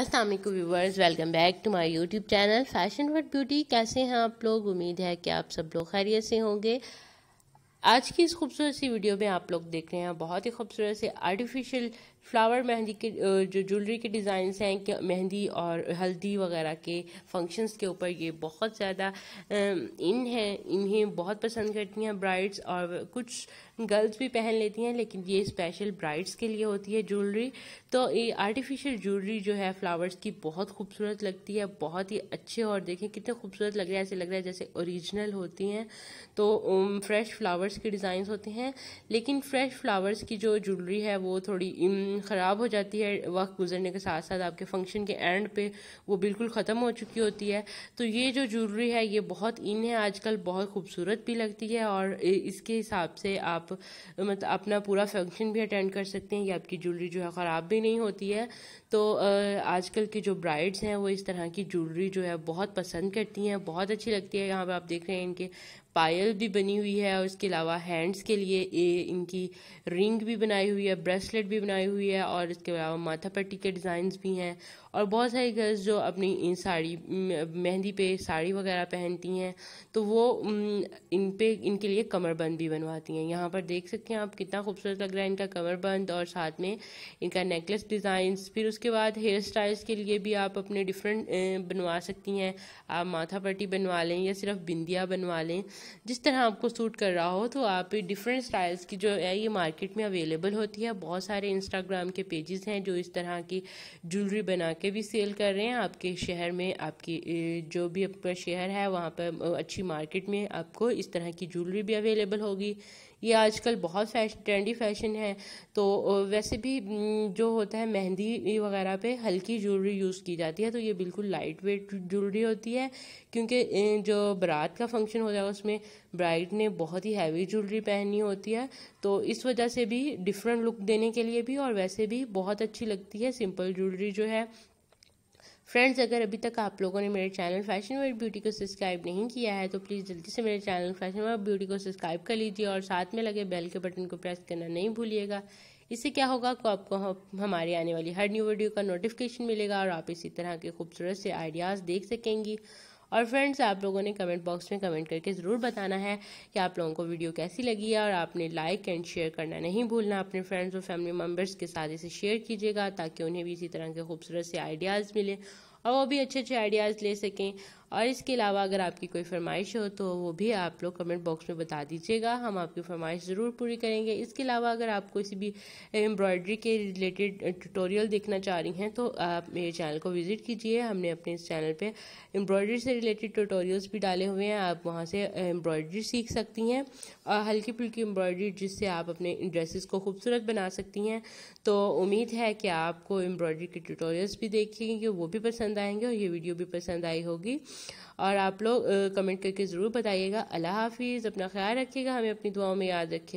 अस्सलाम वालेकुम viewers welcome back to my YouTube channel fashion world beauty कैसे हैं आप लोग उम्मीद है कि आप सब लोग खैरियत से होंगे आज की इस खूबसूरत सी वीडियो में आप लोग देख रहे हैं बहुत ही खूबसूरत से आर्टिफिशियल फ्लावर मेहंदी के जो ज्वेलरी के डिज़ाइंस हैं कि मेहंदी और हल्दी वगैरह के फंक्शंस के ऊपर ये बहुत ज़्यादा इन हैं इन्हें बहुत पसंद करती हैं ब्राइड्स और कुछ गर्ल्स भी पहन लेती हैं लेकिन ये स्पेशल ब्राइड्स के लिए होती है ज्वेलरी तो ये आर्टिफिशियल ज्वेलरी जो है फ्लावर्स की बहुत खूबसूरत लगती है बहुत ही अच्छे और देखें कितने खूबसूरत लग रहे हैं ऐसे लग रहा है जैसे ओरिजिनल होती हैं तो फ्रेश फ्लावर्स के डिज़ाइंस होते हैं लेकिन फ्रेश फ्लावर्स की जो ज्वेलरी है वो थोड़ी um, ख़राब हो जाती है वक्त गुजरने के साथ साथ आपके फंक्शन के एंड पे वो बिल्कुल ख़त्म हो चुकी होती है तो ये जो ज्वेलरी है ये बहुत इन है आजकल बहुत खूबसूरत भी लगती है और इसके हिसाब से आप मतलब अपना पूरा फंक्शन भी अटेंड कर सकते हैं या आपकी ज्वेलरी जो है ख़राब भी नहीं होती है तो आजकल की जो ब्राइड्स हैं वो इस तरह की ज्वेलरी जो है बहुत पसंद करती हैं बहुत अच्छी लगती है यहाँ पर आप देख रहे हैं इनके पायल भी बनी हुई है और इसके अलावा हैंड्स के लिए ए इनकी रिंग भी बनाई हुई है ब्रेसलेट भी बनाई हुई है और इसके अलावा माथा पट्टी के डिज़ाइंस भी हैं और बहुत सारी गर्ल्स जो अपनी इन साड़ी मेहंदी पे साड़ी वगैरह पहनती हैं तो वो इन पे इनके लिए कमरबंद भी बनवाती हैं यहाँ पर देख सकते हैं आप कितना खूबसूरत लग रहा है इनका कमरबंद और साथ में इनका नेकलेस डिज़ाइंस फिर उसके बाद हेयर स्टाइल्स के लिए भी आप अपने डिफरेंट बनवा सकती हैं आप माथा पट्टी बनवा लें या सिर्फ बिंदिया बनवा लें जिस तरह आपको सूट कर रहा हो तो आप डिफरेंट स्टाइल्स की जो है ये मार्केट में अवेलेबल होती है बहुत सारे इंस्टाग्राम के पेजेस हैं जो इस तरह की ज्वेलरी बना के भी सेल कर रहे हैं आपके शहर में आपकी जो भी आपका शहर है वहाँ पर अच्छी मार्केट में आपको इस तरह की ज्वेलरी भी अवेलेबल होगी ये आजकल बहुत फैशन ट्रेंडी फैशन है तो वैसे भी जो होता है मेहंदी वगैरह पे हल्की ज्वेलरी यूज़ की जाती है तो ये बिल्कुल लाइट वेट ज्वेलरी होती है क्योंकि जो बारात का फंक्शन हो जाए उसमें ब्राइड ने बहुत ही हैवी ज्वेलरी पहननी होती है तो इस वजह से भी डिफरेंट लुक देने के लिए भी और वैसे भी बहुत अच्छी लगती है सिंपल ज्वेलरी जो है फ्रेंड्स अगर अभी तक आप लोगों ने मेरे चैनल फैशन वर्ल्ड ब्यूटी को सब्सक्राइब नहीं किया है तो प्लीज़ जल्दी से मेरे चैनल फैशन वर्ल्ड ब्यूटी को सब्सक्राइब कर लीजिए और साथ में लगे बेल के बटन को प्रेस करना नहीं भूलिएगा इससे क्या होगा को आपको हमारी आने वाली हर न्यू वीडियो का नोटिफिकेशन मिलेगा और आप इसी तरह के खूबसूरत से आइडियाज़ देख सकेंगी और फ्रेंड्स आप लोगों ने कमेंट बॉक्स में कमेंट करके ज़रूर बताना है कि आप लोगों को वीडियो कैसी लगी है और आपने लाइक एंड शेयर करना नहीं भूलना अपने फ्रेंड्स और फैमिली मेम्बर्स के साथ इसे शेयर कीजिएगा ताकि उन्हें भी इसी तरह के खूबसूरत से आइडियाज़ मिले और वो भी अच्छे अच्छे आइडियाज़ ले सकें और इसके अलावा अगर आपकी कोई फरमाइश हो तो वो भी आप लोग कमेंट बॉक्स में बता दीजिएगा हम आपकी फरमाइश ज़रूर पूरी करेंगे इसके अलावा अगर आप किसी भी एम्ब्रॉयडरी के रिलेटेड ट्यूटोरियल देखना चाह रही हैं तो आप मेरे चैनल को विज़िट कीजिए हमने अपने इस चैनल पर एम्ब्रॉयडरी से रिलेटेड ट्यूटोरियल्स भी डाले हुए हैं आप वहाँ से एम्ब्रॉयडरी सीख सकती हैं और हल्की फुल्की एम्ब्रॉयडरी जिससे आप अपने ड्रेसेस को खूबसूरत बना सकती हैं तो उम्मीद है कि आपको एम्ब्रॉयडरी के ट्यूटोरियल्स भी देखेंगे वो भी पसंद आएंगे और ये वीडियो भी पसंद आई होगी और आप लोग कमेंट करके ज़रूर बताइएगा अल्लाह हाफिज़ अपना ख्याल रखिएगा हमें अपनी दुआओं में याद रखिए